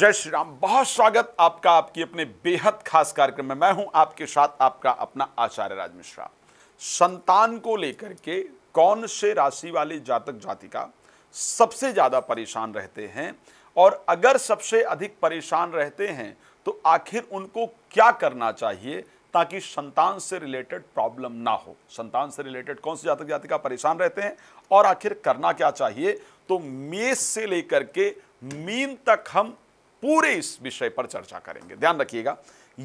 जय श्री राम बहुत स्वागत आपका आपकी अपने बेहद खास कार्यक्रम में मैं हूं आपके साथ आपका अपना आचार्य राज मिश्रा संतान को लेकर के कौन से राशि वाले जातक जातिका सबसे ज़्यादा परेशान रहते हैं और अगर सबसे अधिक परेशान रहते हैं तो आखिर उनको क्या करना चाहिए ताकि संतान से रिलेटेड प्रॉब्लम ना हो संतान से रिलेटेड कौन से जातक जातिका परेशान रहते हैं और आखिर करना क्या चाहिए तो मेष से लेकर के मीन तक हम पूरे इस विषय पर चर्चा करेंगे ध्यान रखिएगा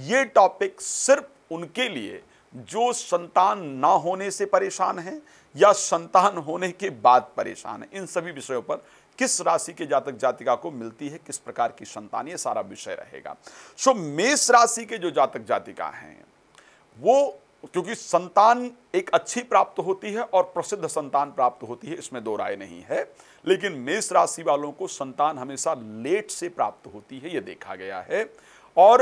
ये टॉपिक सिर्फ उनके लिए जो संतान ना होने से परेशान है या संतान होने के बाद परेशान है इन सभी विषयों पर किस राशि के जातक जातिका को मिलती है किस प्रकार की संतान ये सारा विषय रहेगा सो मेष राशि के जो जातक जातिका हैं वो क्योंकि संतान एक अच्छी प्राप्त होती है और प्रसिद्ध संतान प्राप्त होती है इसमें दो राय नहीं है लेकिन मेष राशि वालों को संतान हमेशा लेट से प्राप्त होती है ये देखा गया है और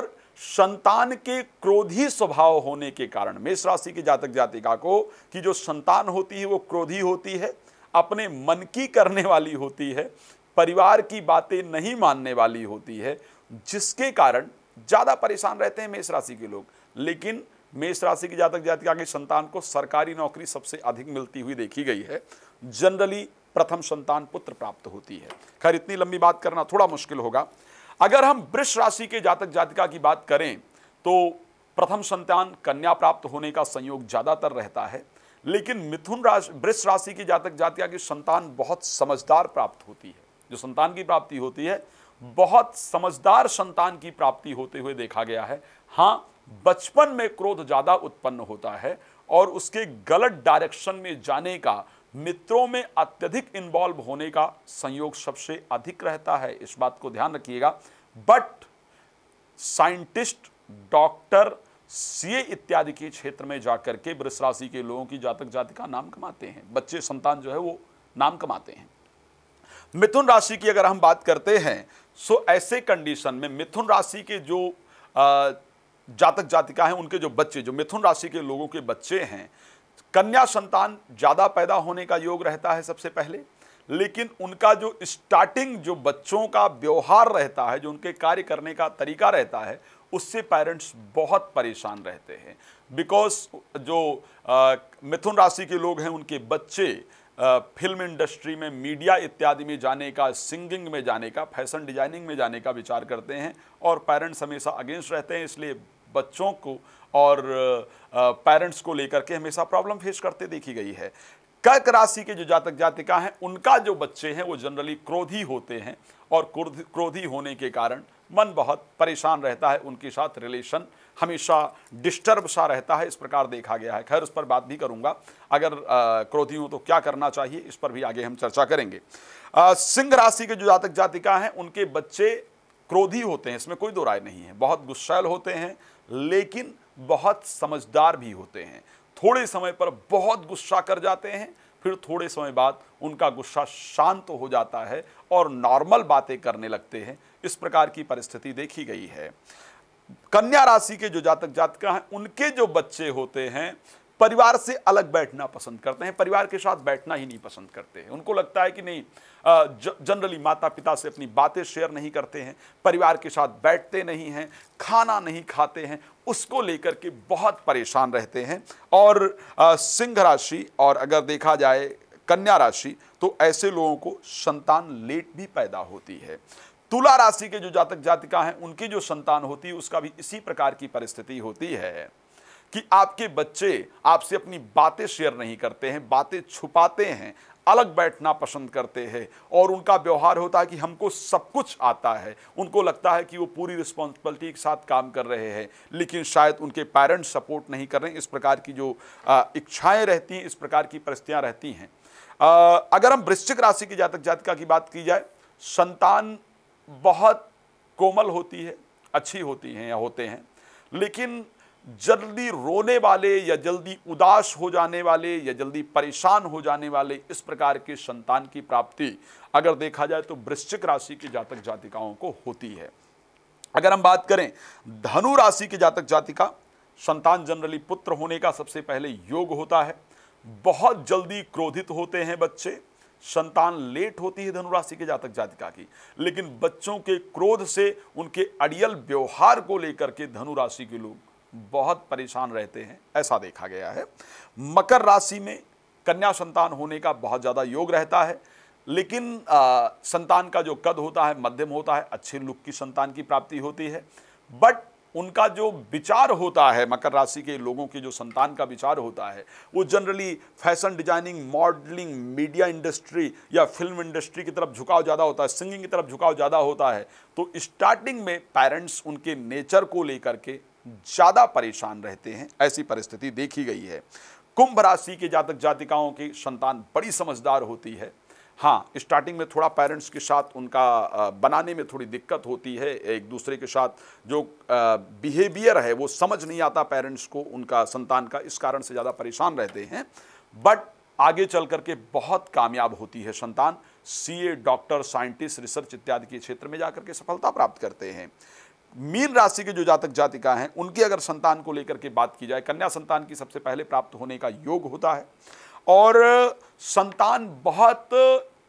संतान के क्रोधी स्वभाव होने के कारण मेष राशि के जातक जातिका को कि जो संतान होती है वो क्रोधी होती है अपने मन की करने वाली होती है परिवार की बातें नहीं मानने वाली होती है जिसके कारण ज़्यादा परेशान रहते हैं मेष राशि के लोग लेकिन मेष राशि की जातक जातिका की संतान को सरकारी नौकरी सबसे अधिक मिलती हुई देखी गई है जनरली प्रथम संतान पुत्र प्राप्त होती है खैर इतनी लंबी बात करना थोड़ा मुश्किल होगा अगर हम वृक्ष राशि के जातक जातिका की बात करें तो प्रथम संतान कन्या प्राप्त होने का संयोग ज़्यादातर रहता है लेकिन मिथुन राशि वृक्ष राशि की जातक जातिका की संतान बहुत समझदार प्राप्त होती है जो संतान की प्राप्ति होती है बहुत समझदार संतान की प्राप्ति होते हुए देखा गया है हाँ बचपन में क्रोध ज़्यादा उत्पन्न होता है और उसके गलत डायरेक्शन में जाने का मित्रों में अत्यधिक इन्वॉल्व होने का संयोग सबसे अधिक रहता है इस बात को ध्यान रखिएगा बट साइंटिस्ट डॉक्टर सीए इत्यादि के क्षेत्र में जाकर के वृष राशि के लोगों की जातक जाति का नाम कमाते हैं बच्चे संतान जो है वो नाम कमाते हैं मिथुन राशि की अगर हम बात करते हैं सो ऐसे कंडीशन में मिथुन राशि के जो जातक जातिका हैं उनके जो बच्चे जो मिथुन राशि के लोगों के बच्चे हैं कन्या संतान ज़्यादा पैदा होने का योग रहता है सबसे पहले लेकिन उनका जो स्टार्टिंग जो बच्चों का व्यवहार रहता है जो उनके कार्य करने का तरीका रहता है उससे पेरेंट्स बहुत परेशान रहते हैं बिकॉज जो आ, मिथुन राशि के लोग हैं उनके बच्चे आ, फिल्म इंडस्ट्री में मीडिया इत्यादि में जाने का सिंगिंग में जाने का फैशन डिजाइनिंग में जाने का विचार करते हैं और पेरेंट्स हमेशा अगेंस्ट रहते हैं इसलिए बच्चों को और पेरेंट्स को लेकर के हमेशा प्रॉब्लम फेस करते देखी गई है कर्क राशि के जो जातक जातिका हैं उनका जो बच्चे हैं वो जनरली क्रोधी होते हैं और क्रोधी होने के कारण मन बहुत परेशान रहता है उनके साथ रिलेशन हमेशा डिस्टर्ब सा रहता है इस प्रकार देखा गया है खैर उस पर बात भी करूंगा अगर क्रोधी हो तो क्या करना चाहिए इस पर भी आगे हम चर्चा करेंगे सिंह राशि के जो जातक जातिका हैं उनके बच्चे क्रोधी होते हैं इसमें कोई दो राय नहीं है बहुत गुस्सैल होते हैं लेकिन बहुत समझदार भी होते हैं थोड़े समय पर बहुत गुस्सा कर जाते हैं फिर थोड़े समय बाद उनका गुस्सा शांत हो जाता है और नॉर्मल बातें करने लगते हैं इस प्रकार की परिस्थिति देखी गई है कन्या राशि के जो जातक जातिका हैं उनके जो बच्चे होते हैं परिवार से अलग बैठना पसंद करते हैं परिवार के साथ बैठना ही नहीं पसंद करते हैं उनको लगता है कि नहीं जनरली माता पिता से अपनी बातें शेयर नहीं करते हैं परिवार के साथ बैठते नहीं हैं खाना नहीं खाते हैं उसको लेकर के बहुत परेशान रहते हैं और सिंह राशि और अगर देखा जाए कन्या राशि तो ऐसे लोगों को संतान लेट भी पैदा होती है तुला राशि के जो जातक जातिका हैं उनकी जो संतान होती है उसका भी इसी प्रकार की परिस्थिति होती है कि आपके बच्चे आपसे अपनी बातें शेयर नहीं करते हैं बातें छुपाते हैं अलग बैठना पसंद करते हैं और उनका व्यवहार होता है कि हमको सब कुछ आता है उनको लगता है कि वो पूरी रिस्पॉन्सिबिलिटी के साथ काम कर रहे हैं लेकिन शायद उनके पेरेंट्स सपोर्ट नहीं कर रहे हैं इस प्रकार की जो इच्छाएं रहती हैं इस प्रकार की परिस्थितियाँ रहती हैं अगर हम वृश्चिक राशि की जातक जातिका की बात की जाए संतान बहुत कोमल होती है अच्छी होती हैं या होते हैं लेकिन जल्दी रोने वाले या जल्दी उदास हो जाने वाले या जल्दी परेशान हो जाने वाले इस प्रकार के संतान की प्राप्ति अगर देखा जाए तो वृश्चिक राशि के जातक जातिकाओं को होती है अगर हम बात करें धनु राशि के जातक जातिका संतान जनरली पुत्र होने का सबसे पहले योग होता है बहुत जल्दी क्रोधित होते हैं बच्चे संतान लेट होती है धनुराशि के जातक जातिका की लेकिन बच्चों के क्रोध से उनके अड़ियल व्यवहार को लेकर के धनुराशि के लोग बहुत परेशान रहते हैं ऐसा देखा गया है मकर राशि में कन्या संतान होने का बहुत ज़्यादा योग रहता है लेकिन आ, संतान का जो कद होता है मध्यम होता है अच्छे लुक की संतान की प्राप्ति होती है बट उनका जो विचार होता है मकर राशि के लोगों के जो संतान का विचार होता है वो generally fashion designing modelling media industry या फिल्म इंडस्ट्री की तरफ झुकाव ज़्यादा होता है सिंगिंग की तरफ झुकाव ज़्यादा होता है तो स्टार्टिंग में पेरेंट्स उनके नेचर को लेकर के ज़्यादा परेशान रहते हैं ऐसी परिस्थिति देखी गई है कुंभ राशि के जातक जातिकाओं की संतान बड़ी समझदार होती है हाँ स्टार्टिंग में थोड़ा पेरेंट्स के साथ उनका बनाने में थोड़ी दिक्कत होती है एक दूसरे के साथ जो बिहेवियर है वो समझ नहीं आता पेरेंट्स को उनका संतान का इस कारण से ज़्यादा परेशान रहते हैं बट आगे चल करके बहुत कामयाब होती है संतान सीए डॉक्टर साइंटिस्ट रिसर्च इत्यादि के क्षेत्र में जाकर के सफलता प्राप्त करते हैं मीन राशि के जो जातक जातिका हैं उनकी अगर संतान को लेकर के बात की जाए कन्या संतान की सबसे पहले प्राप्त होने का योग होता है और संतान बहुत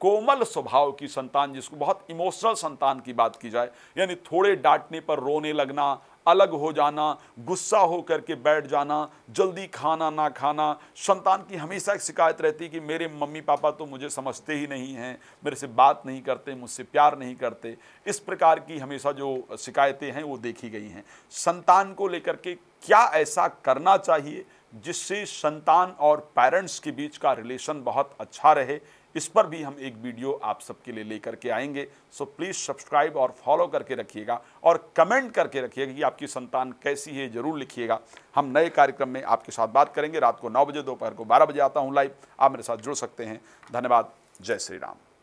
कोमल स्वभाव की संतान जिसको बहुत इमोशनल संतान की बात की जाए यानी थोड़े डांटने पर रोने लगना अलग हो जाना गुस्सा हो करके बैठ जाना जल्दी खाना ना खाना संतान की हमेशा एक शिकायत रहती कि मेरे मम्मी पापा तो मुझे समझते ही नहीं हैं मेरे से बात नहीं करते मुझसे प्यार नहीं करते इस प्रकार की हमेशा जो शिकायतें हैं वो देखी गई हैं संतान को लेकर के क्या ऐसा करना चाहिए जिससे संतान और पेरेंट्स के बीच का रिलेशन बहुत अच्छा रहे इस पर भी हम एक वीडियो आप सबके लिए लेकर के आएंगे सो प्लीज़ सब्सक्राइब और फॉलो करके रखिएगा और कमेंट करके रखिएगा कि आपकी संतान कैसी है ज़रूर लिखिएगा हम नए कार्यक्रम में आपके साथ बात करेंगे रात को नौ बजे दोपहर को बारह बजे आता हूँ लाइव आप मेरे साथ जुड़ सकते हैं धन्यवाद जय श्री राम